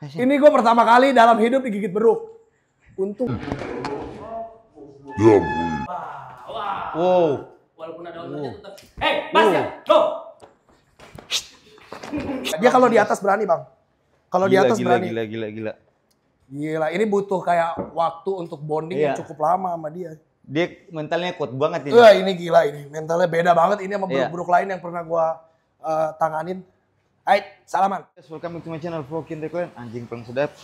Ini gue pertama kali dalam hidup digigit beruk. Untung. Wow. wow. Walaupun ada wow. tetap. Hei, pas ya, go. Dia kalau di atas berani bang. Kalau di atas gila, berani. Gila, gila, gila. Gila, ini butuh kayak waktu untuk bonding iya. yang cukup lama sama dia. Dia mentalnya kuat banget ini. Wah, ini gila ini. Mentalnya beda banget ini sama buruk-buruk iya. lain yang pernah gua uh, tanganin. Hai, salaman. Guys, welcome to my channel Vlogin The Anjing paling sedap,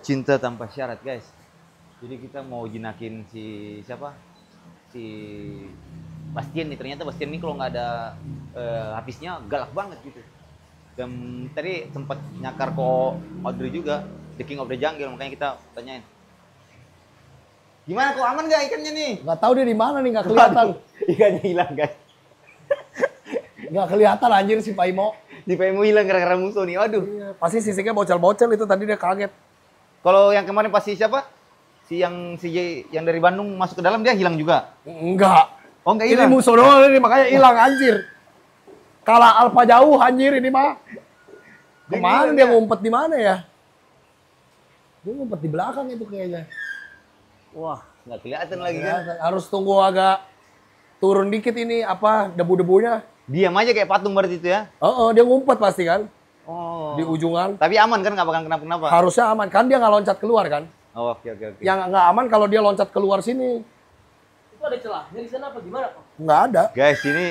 cinta tanpa syarat guys. Jadi kita mau jinakin si siapa? Si Bastian nih. Ternyata Bastian ini kalau nggak ada uh, habisnya galak banget gitu. Dan tadi sempat nyakar ke Audrey juga, The King of the Jungle. Makanya kita tanyain. Gimana kok aman gak ikannya nih? Gak tau dia di mana nih, gak kelihatan. Ikannya hilang guys. gak kelihatan anjir si Paimo di PMU hilang gara-gara musuh nih. Waduh. Iya, pasti sisiknya bocel-bocel itu tadi dia kaget. Kalau yang kemarin pasti siapa? Si yang si J, yang dari Bandung masuk ke dalam dia hilang juga. Enggak. Oh, enggak hilang. Ini musuh doang ini makanya hilang anjir. Kalah Alfa jauh anjir ini mah. Kemarin dia, dia ngumpet di mana ya? Dia ngumpet di belakang itu kayaknya. Wah, nggak kelihatan lagi kan? Harus tunggu agak turun dikit ini apa debu-debunya. Diam aja kayak patung berarti itu ya? Oh, oh dia ngumpet pasti kan. Oh. Di ujungan. Tapi aman kan nggak bakal kenapa-kenapa? Harusnya aman kan dia nggak loncat keluar kan? Oh, oke okay, oke okay, Okay. Yang nggak aman kalau dia loncat keluar sini. Itu ada celahnya di sana apa gimana kok? Nggak ada. Guys, ini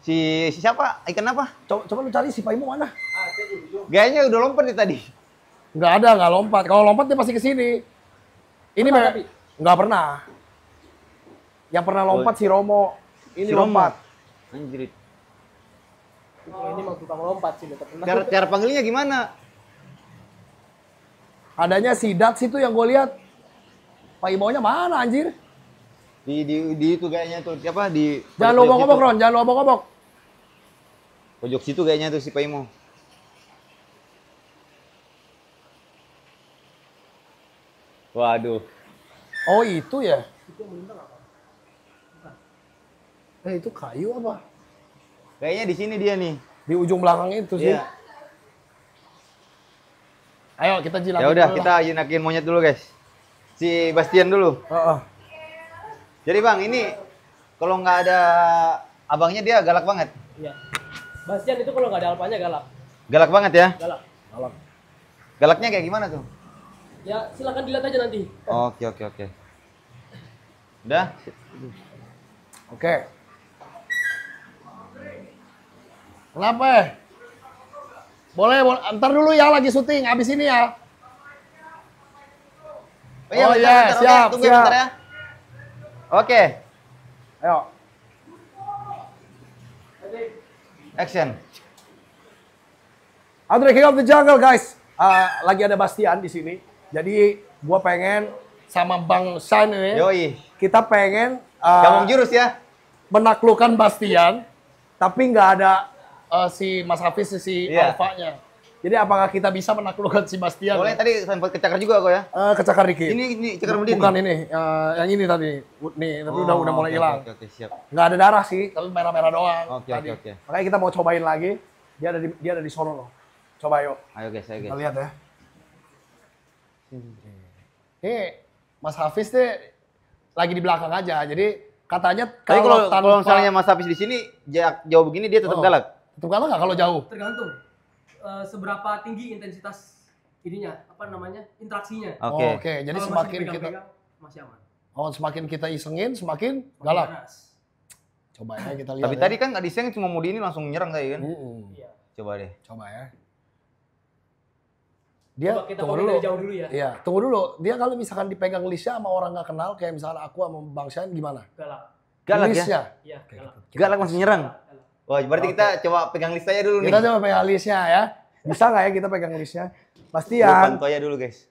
si, si siapa? Ikan apa? Coba, coba lu cari si Paimu mana? Ah, Gayanya udah lompat nih tadi. Nggak ada, nggak lompat. Kalau lompat dia pasti ke sini. Ini mah nggak pernah. Yang pernah lompat oh. si Romo. Ini si lompat. Romo anjir Oh. Ini mau tukang lompat sih, terkenal. Cara, cara panggilnya gimana? Adanya si Dax itu yang gue lihat. Pak Ibonya mana anjir? Di, di, di itu kayaknya tuh siapa di jangan lu ngomong-ngomong, Ron jangan lu ngomong-ngomong. pojok situ kayaknya tuh si Pak Imo waduh oh itu ya itu Eh, itu kayu apa? Kayaknya di sini dia nih. Di ujung belakang itu sih. Yeah. Ayo kita jilat. Ya udah, kita jinakin monyet dulu, guys. Si Bastian dulu. Uh -uh. Jadi, Bang, ini kalau nggak ada abangnya dia galak banget. Iya. Bastian itu kalau nggak ada alpanya galak. Galak banget ya? Galak. Galak. Galaknya kayak gimana tuh? Ya, silakan dilihat aja nanti. Oke, oke, oke. Udah? Oke. Okay. Kenapa? Eh? Boleh, boleh. Ntar dulu ya lagi syuting, abis ini ya. Oh iya, oh, iya, siap, Tunggu siap. ya. Oke. Ayo. Action. Andre King of the Jungle, guys. Uh, lagi ada Bastian di sini. Jadi gua pengen sama Bang San ini. Yoi. Kita pengen uh, ah, Gak jurus ya. Menaklukkan Bastian tapi nggak ada uh, si Mas Hafiz si yeah. Alfanya. Jadi apakah kita bisa menaklukkan si Bastian? Boleh ya? tadi sempat kecakar juga kok ya? Eh Uh, kecakar dikit. Ini ini cakar mending. Bukan ini, uh, yang ini tadi. Nih, tapi oh, udah udah mulai hilang. Okay, okay, okay, siap. Enggak ada darah sih, tapi merah-merah doang. Oke, okay, oke, okay, oke. Makanya kita mau cobain lagi. Dia ada di dia ada di Solo loh. Coba yuk. Ayo guys, ayo guys. Kita lihat ya. Ini Mas Hafiz deh lagi di belakang aja. Jadi katanya kalau, Tapi kalau, tanpa... kalau misalnya Mas Hafiz di sini jauh begini dia tetap oh. galak. Tetap kalah nggak kalau jauh? Tergantung. Uh, seberapa tinggi intensitas ininya, apa namanya, interaksinya. Oke. Okay. Oh, okay. Jadi kalau semakin masih kita masih aman. Oh, semakin kita isengin, semakin, galak. Panas. Coba ya kita lihat. Tapi ya. tadi kan nggak diseng, cuma mau ini langsung nyerang kayak kan? Uh, uh. Iya. Coba deh. Coba ya. Dia Coba kita tunggu dulu. Dari jauh dulu ya. Iya, tunggu dulu. Dia kalau misalkan dipegang Lisha sama orang nggak kenal kayak misalnya aku sama Bang Shan gimana? Galak. Galak ya? Iya, galak. Galak langsung nyerang. Wah, berarti okay. kita coba pegang listanya dulu nih. Kita coba pegang listnya ya. Bisa nggak ya kita pegang listnya? Pasti ya. Bantu ya dulu, guys.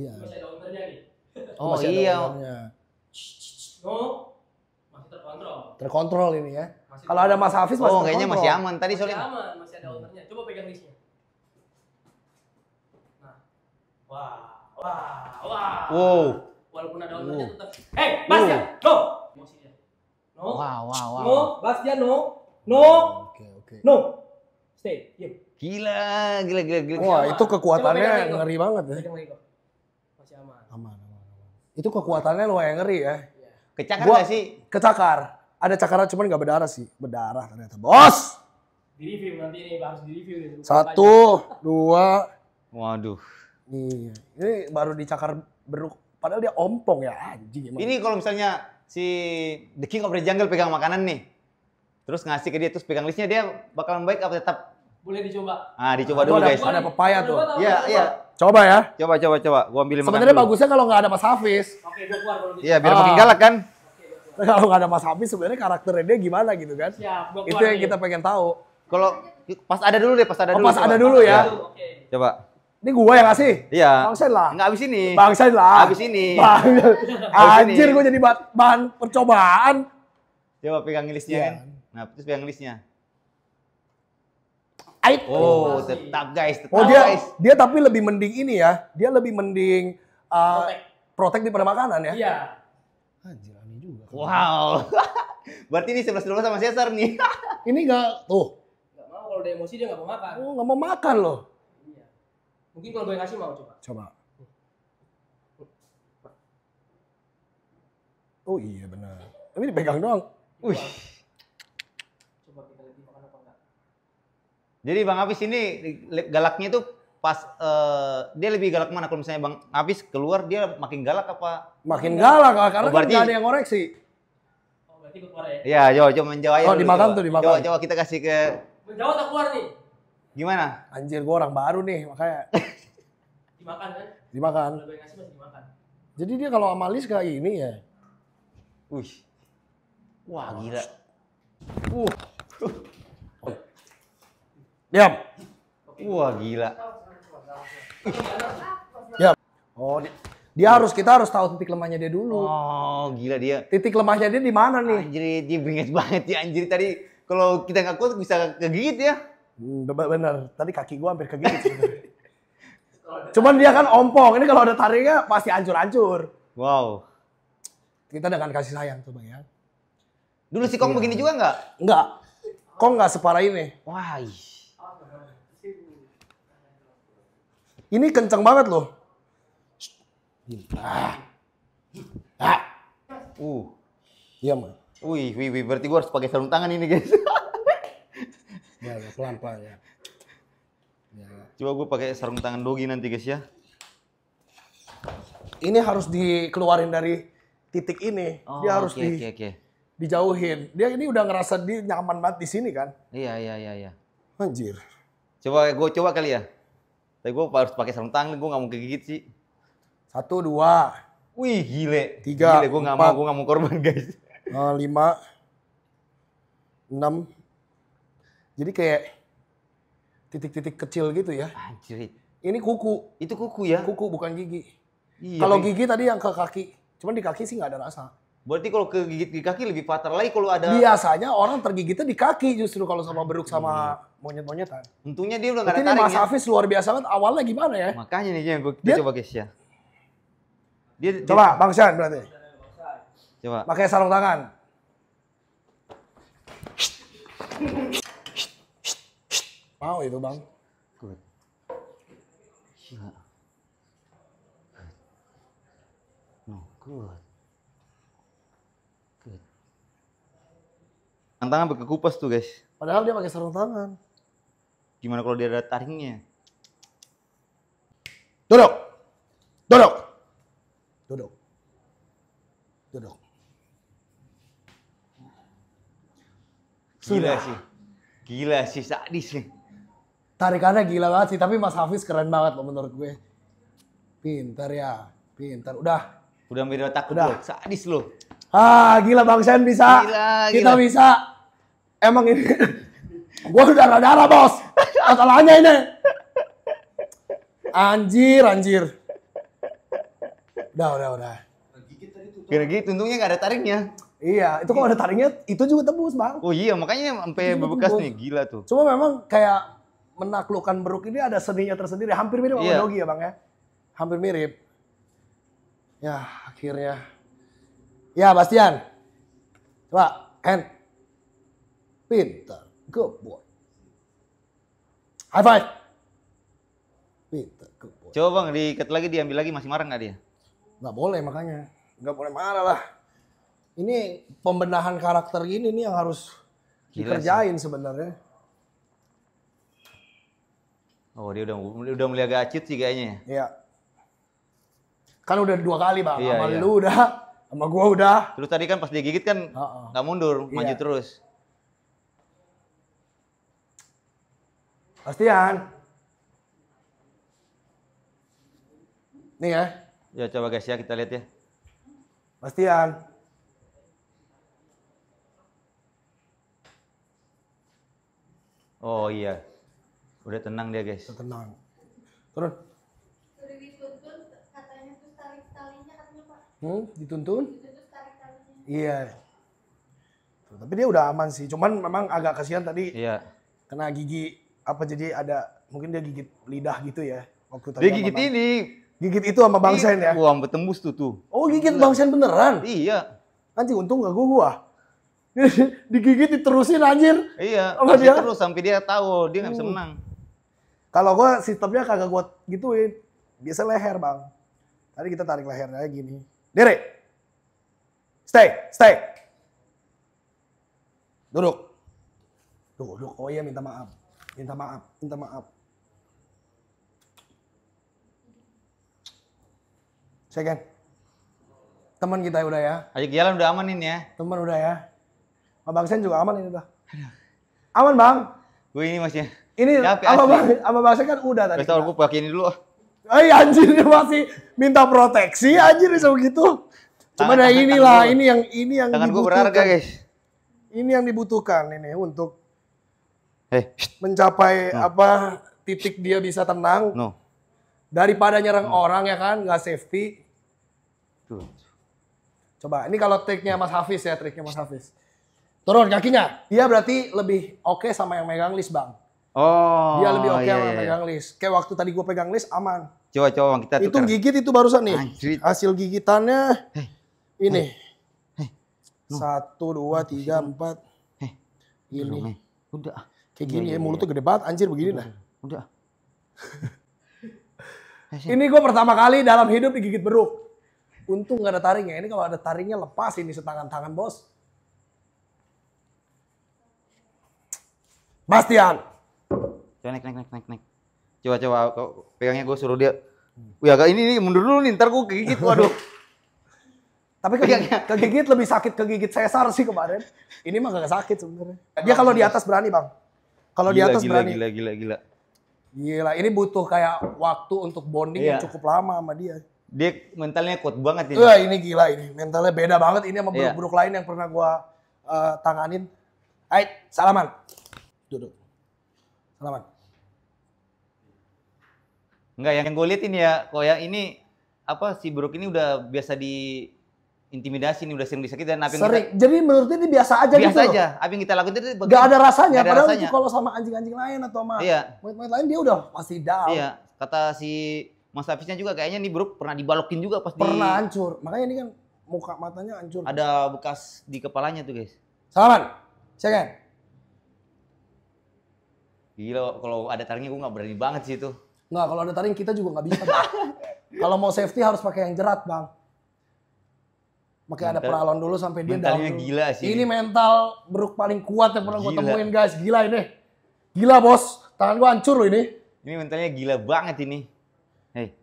ya. Masih ada ownernya nih. Oh, oh Masih iya. Oh, masih terkontrol. Terkontrol ini ya. Kalau ada Mas Hafiz masih Oh, kayaknya masih aman tadi masih soalnya. aman, masih ada ownernya. Coba pegang listnya. Nah. Wah, wah, wah. Wow. Walaupun ada ownernya tetap. Hey, eh, Mas ya, go. No. Wow, wow, wow. No, Bastian no. No. Oke, okay, oke. Okay. No. Stay. Diam. Gila, gila, gila, gila. Wah, itu kekuatannya ngeri banget ya. Masih aman. Aman, aman, aman. Itu kekuatannya yang ngeri ya. Iya. Kecakar Gua, sih? Kecakar. Ada cakaran cuman gak berdarah sih. Berdarah ternyata. Bos! Di review nanti ini harus di review nih. Ya. Satu, dua. Waduh. Nih, iya. Ini baru dicakar beruk. Padahal dia ompong ya anjing. Ini kalau misalnya si The King of the Jungle pegang makanan nih. Terus ngasih ke dia, terus pegang listnya dia bakalan baik apa tetap? Boleh dicoba. Ah, dicoba dulu guys. Ada pepaya tuh. Iya, iya. Coba ya. Coba, coba, coba. Gua ambil ambilin Sebenarnya bagusnya kalau nggak ada Mas Hafiz. Oke, gua keluar kalau iya, gitu. Iya, biar ah. makin galak kan. kalau nggak ada Mas Hafiz sebenarnya karakternya dia gimana gitu kan? Ya, Itu yang kita pengen tahu. Kalau pas ada dulu deh, pas ada oh, dulu. pas ada dulu ya. Coba. Ini gua yang ngasih? Iya. Bangsain lah. Enggak habis ini. Bangsain lah. Habis ini. Bang... Anjir gua jadi bahan, bahan percobaan. Coba pegang listnya yeah. kan. Nah, terus pegang listnya. Ait. Oh, tetap guys, tetap oh, dia, guys. Dia tapi lebih mending ini ya. Dia lebih mending uh, protek. protek daripada makanan ya. Iya. Anjir, aneh juga. Wow. Berarti ini sebelas dulu sama Caesar nih. ini enggak tuh. Enggak mau kalau dia emosi dia enggak mau makan. Oh, enggak mau makan loh. Mungkin kalau boleh kasih mau coba. Coba. Hmm. Oh iya benar. Tapi dipegang doang. Wih. Coba kita lihat apa enggak. Jadi Bang Apis ini galaknya tuh pas uh, dia lebih galak mana kalau misalnya Bang Apis keluar dia makin galak apa? Makin galak karena oh, kan berarti... ada yang ngoreksi. Oh berarti keluar ya? Iya, coba coba menjawab. Oh dimakan tuh dimakan. Coba coba kita kasih ke. Menjawab tak keluar nih. Gimana? Anjir, gue orang baru nih, makanya. dimakan kan? Dimakan. dimakan. Jadi dia kalau amalis kayak ini ya. Wih. Uh. Wah, gila. Uh. Diam. Wah, gila. Diam. Oh, dia, dia harus kita harus tahu titik lemahnya dia dulu. Oh, gila dia. Titik lemahnya dia di mana nih? Anjir, dia bingit banget ya anjir tadi. Kalau kita nggak kuat bisa kegigit ya. Hmm, bener, tadi kaki gua hampir kegigit Cuman dia kan ompong, ini kalau ada tariknya pasti hancur-hancur. Wow. Kita dengan kasih sayang tuh Bang ya. Dulu si Kong iya. begini juga nggak? Nggak. Kong nggak separah ini. Wah. Ini kenceng banget loh. Ah. Ah. Uh. Iya, mah. Wih, wih, wih, berarti gue harus pakai sarung tangan ini, guys. ya, ya pelan pelan ya. ya. Coba gue pakai sarung tangan dogi nanti guys ya. Ini harus dikeluarin dari titik ini. Oh, Dia harus okay, di okay, okay. dijauhin. Dia ini udah ngerasa dia nyaman banget di sini kan? Iya iya iya. iya. Anjir. Coba gue coba kali ya. Tapi gue harus pakai sarung tangan, gue nggak mau kegigit sih. Satu, dua. Wih, gile. Tiga, gile, gue nggak mau, gue nggak mau korban guys. Uh, lima, enam, jadi kayak titik-titik kecil gitu ya. Anjir. Ini kuku. Itu kuku ya? Kuku bukan gigi. Iya, kalau gigi tadi yang ke kaki, cuman di kaki sih nggak ada rasa. Berarti kalau kegigit di kaki lebih fatal lagi kalau ada Biasanya orang tergigitnya di kaki justru kalau sama beruk sama iya. monyet-monyetan. Untungnya dia udah nggak ada Mas ya. Hafiz luar biasa banget awalnya gimana ya? Makanya nih yang gue kita coba guys ya. Dia, dia, coba Bang Shan berarti. Coba. Pakai sarung tangan. Mau itu bang. Good. Nah. Good. No good. Good. Tangan sampai kupas tuh guys. Padahal dia pakai sarung tangan. Gimana kalau dia ada taringnya? Duduk. Duduk. Duduk. Duduk. Gila sih. Gila sih sadis nih tarikannya gila banget sih tapi Mas Hafiz keren banget loh menurut gue pintar ya pintar udah udah mirip otak udah sadis lo ah gila Bang Sen bisa gila, kita bisa emang ini gue udah darah darah bos masalahnya ini anjir anjir udah udah udah kira gitu, untungnya gak ada tariknya. Iya, itu kok ada tariknya, itu juga tebus bang. Oh iya, makanya sampai bebekas nih, gila tuh. Cuma memang kayak menaklukkan beruk ini ada seninya tersendiri. Hampir mirip yeah. sama iya. Dogi ya Bang ya. Hampir mirip. Ya akhirnya. Ya Bastian. Coba hand. Pinter. Good boy. High five. Pinter. Good boy. Coba Bang diikat lagi diambil lagi masih marah nggak dia? Nggak boleh makanya. Nggak boleh marah lah. Ini pembenahan karakter ini nih yang harus Gila dikerjain sebenarnya. Oh, dia udah udah mulai agak acit sih kayaknya. Ya? Iya. Kan udah dua kali, Bang. Iya, sama iya. lu udah, sama gua udah. Terus tadi kan pas dia gigit kan nggak uh -uh. mundur, iya. maju terus. Pastian. Nih ya. Ya coba guys ya kita lihat ya. Pastian. Oh iya. Udah tenang dia guys. tenang. Turun. Sudah dituntun katanya tuh tarik talinya katanya pak. Hmm, dituntun? Iya. Tuh, tapi dia udah aman sih. Cuman memang agak kasihan tadi. Iya. Kena gigi apa jadi ada mungkin dia gigit lidah gitu ya waktu tadi. Dia gigit bang, ini. Gigit itu sama Bang iya. Sen ya. gua betembus tuh tuh. Oh gigit Bang Sen beneran? Iya. nanti untung gak gua gua. digigit terusin anjir. Iya, sama dia. terus sampai dia tahu dia nggak bisa hmm. menang. Kalau gue sistemnya kagak gue gituin. Biasa leher bang. Tadi kita tarik lehernya gini. Dere, Stay, stay. Duduk. Duduk. Oh iya minta maaf. Minta maaf, minta maaf. Second. Teman kita udah ya. ayo jalan udah aman ini ya. Teman udah ya. bang Sen juga aman ini tuh. Aman bang. Gue ini masih ini apa sama apa bang, kan udah tadi. Pesta aku pakai ini dulu. Oh Ay, iya, anjir dia masih minta proteksi iya. anjir bisa gitu. Cuma nah, inilah ini yang ini yang tangan dibutuhkan. Gue berharga, guys. Ini yang dibutuhkan ini untuk hey. Eh, mencapai no. apa titik dia bisa tenang. No. Daripada nyerang no. orang ya kan, nggak safety. Tuh. Coba, ini kalau triknya Mas Hafiz ya, triknya Mas Hafiz. Turun kakinya. Dia berarti lebih oke okay sama yang megang list, Bang. Oh. Dia lebih oke okay yeah, yeah. pegang list. Kayak waktu tadi gue pegang list aman. Coba coba kita tukar. Itu gigit itu barusan nih. Anjrit. Hasil gigitannya hey. ini. Hey. Hey. Satu, dua, tiga, empat. Hey. Gini. Udah. Kayak gini iya, ya, mulut tuh iya. gede banget anjir begini lah. Udah. ini gue pertama kali dalam hidup digigit beruk. Untung gak ada taringnya. Ini kalau ada taringnya lepas ini setangan-tangan bos. Bastian coba naik naik naik naik naik coba coba kau pegangnya gue suruh dia ya agak ini, ini mundur dulu nih, ntar gue gigit waduh. Tapi kegigit, kegigit lebih sakit kegigit Cesar sih kemarin. Ini mah gak sakit sebenarnya. Dia kalau di atas berani bang. Kalau di atas gila, berani. Gila, gila, gila. Gila, ini butuh kayak waktu untuk bonding iya. yang cukup lama sama dia. Dia mentalnya kuat banget ini. Wah ini gila ini, mentalnya beda banget ini sama iya. buruk-buruk iya. lain yang pernah gua uh, tanganin. Ait, salaman. Duduk. Selamat. Enggak, yang gue lihat ini ya, kok ya ini apa si Brook ini udah biasa di intimidasi ini udah sering disakiti dan apa yang sering. Kita, Jadi menurut ini biasa aja biasa gitu. Biasa aja. Apa yang kita lakukan itu bagaimana? ada rasanya. Gak ada Padahal rasanya. kalau sama anjing-anjing lain atau sama iya. monyet-monyet lain dia udah pasti down. Iya. Kata si Mas Hafiznya juga kayaknya nih Brook pernah dibalokin juga pas pernah di... hancur. Makanya ini kan muka matanya hancur. Ada bekas di kepalanya tuh guys. Salaman. Cekan. Gila, kalau ada taringnya gue nggak berani banget sih itu. Nggak, kalau ada taring kita juga nggak bisa. kalau mau safety harus pakai yang jerat, bang. Pakai ada peralon dulu sampai dia Mentalnya gila sih. Ini mental beruk paling kuat yang pernah gue temuin, guys. Gila ini. Gila, bos. Tangan gue hancur loh ini. Ini mentalnya gila banget ini. Hei.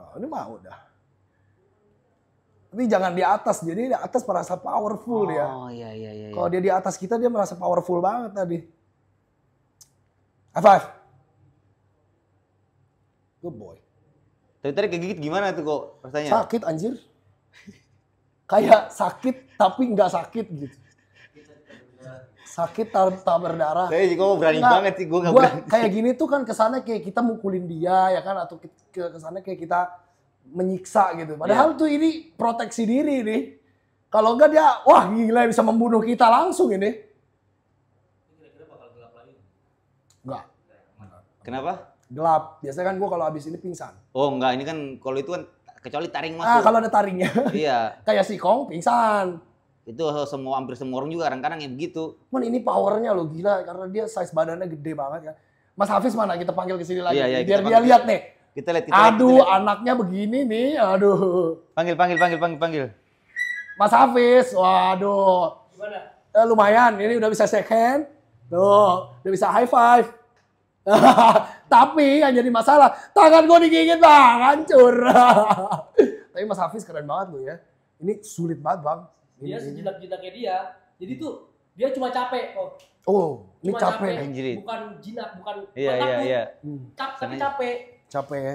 Oh, ini mau udah tapi jangan di atas, jadi di atas merasa powerful oh, ya. Oh iya iya iya. Kalau iya. dia di atas kita dia merasa powerful banget tadi. High five. Good boy. Tadi tadi kegigit gimana tuh kok rasanya? Sakit anjir. Kayak sakit tapi nggak sakit gitu. Sakit tak ta berdarah. Tapi mau berani nah, banget sih, gue gak gua, Kayak gini tuh kan kesannya kayak kita mukulin dia ya kan, atau kesannya kayak kita menyiksa gitu. Iya. Padahal yeah. tuh ini proteksi diri nih. Kalau enggak dia, wah gila bisa membunuh kita langsung ini. Enggak. Kenapa? Gelap. Biasanya kan gue kalau habis ini pingsan. Oh enggak, ini kan kalau itu kan kecuali taring ah, masuk. Ah, kalau ada taringnya. iya. Kayak si Kong pingsan. Itu semua hampir semua orang juga kadang-kadang yang begitu. Man ini powernya lo gila karena dia size badannya gede banget ya Mas Hafiz mana kita panggil ke sini lagi. Iya, iya, biar dia lihat nih kita lihat kita Aduh, lihat, kita lihat. anaknya begini nih. Aduh. Panggil panggil panggil panggil panggil. Mas Hafiz. Waduh. Gimana? Eh, lumayan, ini udah bisa second. Tuh, udah bisa high five. Tapi yang jadi masalah, tangan gue digigit bang, hancur. Tapi Mas Hafiz keren banget loh ya. Ini sulit banget bang. Ini, dia jilat kayak dia. Jadi tuh dia cuma capek Oh, oh cuma ini capek. capek. Bukan jinak, bukan iya, iya, iya. Cap, tapi capek. Capek ya.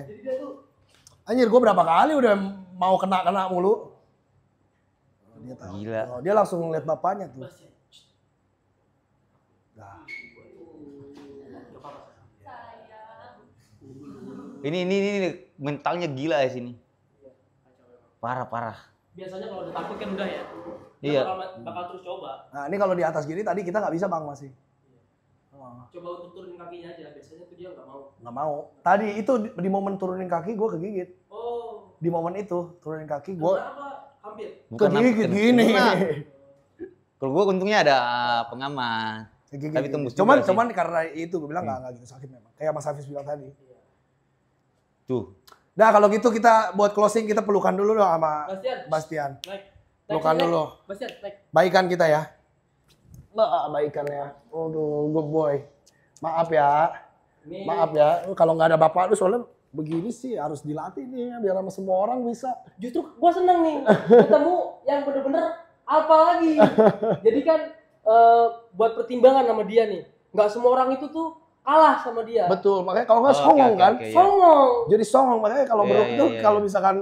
Anjir gue berapa kali udah mau kena-kena mulu. Gila. Oh, dia langsung ngeliat bapaknya tuh. Ya? Ini, ini ini ini mentalnya gila ya sini. Parah parah. Biasanya kalau udah takut kan udah ya. Iya. Bakal, bakal terus coba. Nah ini kalau di atas gini tadi kita nggak bisa bang masih. Oh. Coba untuk turunin kakinya aja, biasanya tuh dia nggak mau. Nggak mau. Tadi itu di, momen turunin kaki gue kegigit. Oh. Di momen itu turunin kaki gue. Hampir. Bukan kegigit gini. kalau gue untungnya ada uh, pengaman. Kegigit, Tapi tembus cuman juga cuman sih. karena itu gue bilang hmm. nggak hmm. gitu sakit memang. Kayak Mas Hafiz bilang tadi. Iya. Tuh. Nah kalau gitu kita buat closing kita pelukan dulu dong sama Bastian. Bastian. Like. Pelukan like. dulu. Bastian, like. Baikan kita ya. Bah, ya, Aduh, good boy. Maaf ya. Maaf ya. Kalau nggak ada bapak lu soalnya begini sih harus dilatih nih ya biar sama semua orang bisa. Justru gua seneng nih ketemu yang bener-bener apa lagi. Jadi kan uh, buat pertimbangan sama dia nih. Nggak semua orang itu tuh kalah sama dia. Betul, makanya kalau nggak oh, songong okay, okay, kan, okay, iya. songong. Yeah. Jadi songong makanya kalau yeah, yeah, yeah, kalau iya. misalkan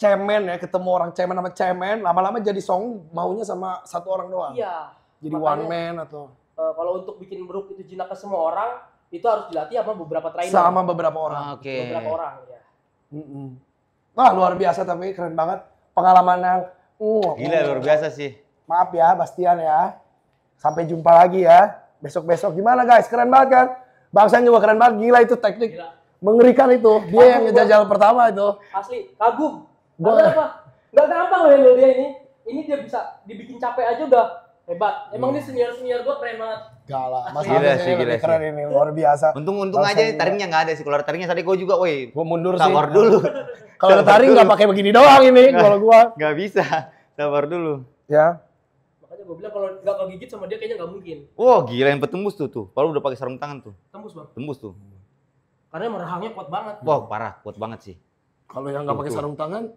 cemen ya ketemu orang cemen sama cemen, lama-lama jadi song maunya sama satu orang doang. Iya. Yeah jadi Makanya, one man atau uh, kalau untuk bikin beruk itu jinak ke semua orang itu harus dilatih sama beberapa trainer sama beberapa orang ah, okay. beberapa orang ya mm -mm. Wah luar biasa tapi keren banget pengalaman yang uh, gila luar biasa sih. Maaf ya Bastian ya. Sampai jumpa lagi ya. Besok-besok gimana guys? Keren banget kan? Bangsa juga keren banget. Gila itu teknik gila. mengerikan itu. Dia Aku yang ngejajal pertama itu. Asli kagum. gak Apa? Gak gampang loh ya, dia ini. Ini dia bisa dibikin capek aja udah hebat emang ini iya. senior senior gue keren banget Gak lah, gila sih, gila sih. keren ini, luar biasa. Untung-untung aja taringnya nggak ada sih. Kalau taringnya tadi gue juga, woi, gue mundur sih. Sabar dulu. Kalau taring nggak pakai begini doang ini, kalau gue. Nggak bisa, sabar dulu. Ya. Makanya gue bilang kalau nggak kegigit sama dia kayaknya nggak mungkin. wow oh, gila yang petembus tuh tuh, kalau udah pakai sarung tangan tuh. Tembus bang. Tembus tuh. Karena merahangnya kuat banget. Wah parah, kuat banget sih. Kalau yang nggak gitu. pakai sarung tangan,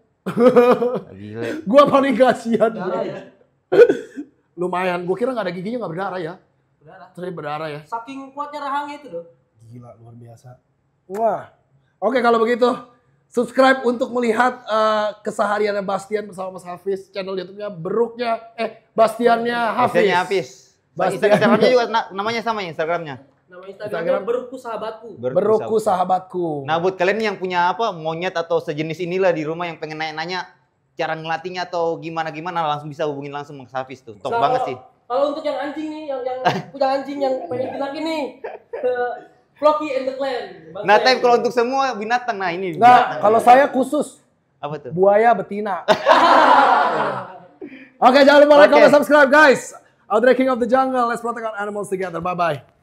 gila. Gua paling kasihan. Lumayan. Gue kira gak ada giginya gak berdarah ya. Berdarah. Ternyata berdarah ya. Saking kuatnya rahangnya itu loh. Gila luar biasa. Wah. Oke kalau begitu subscribe untuk melihat uh, eh, kesehariannya Bastian bersama Mas Hafiz channel YouTube-nya Beruknya eh Bastiannya Hafiz. Bastiannya Hafiz. Bastian. Instagramnya juga na namanya sama ya Instagramnya. Nama Instagramnya Instagram. Berukku Sahabatku. Beruku Sahabatku. Nah buat kalian yang punya apa monyet atau sejenis inilah di rumah yang pengen nanya-nanya cara ngelatihnya atau gimana gimana langsung bisa hubungin langsung Mas Hafiz tuh. Top banget sih. Kalau untuk yang anjing nih, yang yang punya anjing yang pengen iya. kita ini Floki and the Clan. nah, tapi kalau untuk semua binatang nah ini. Nah, binatang. kalau saya khusus apa tuh? Buaya betina. Oke, okay, jangan lupa like, okay. comment, subscribe guys. Audrey King of the Jungle. Let's protect our animals together. Bye-bye.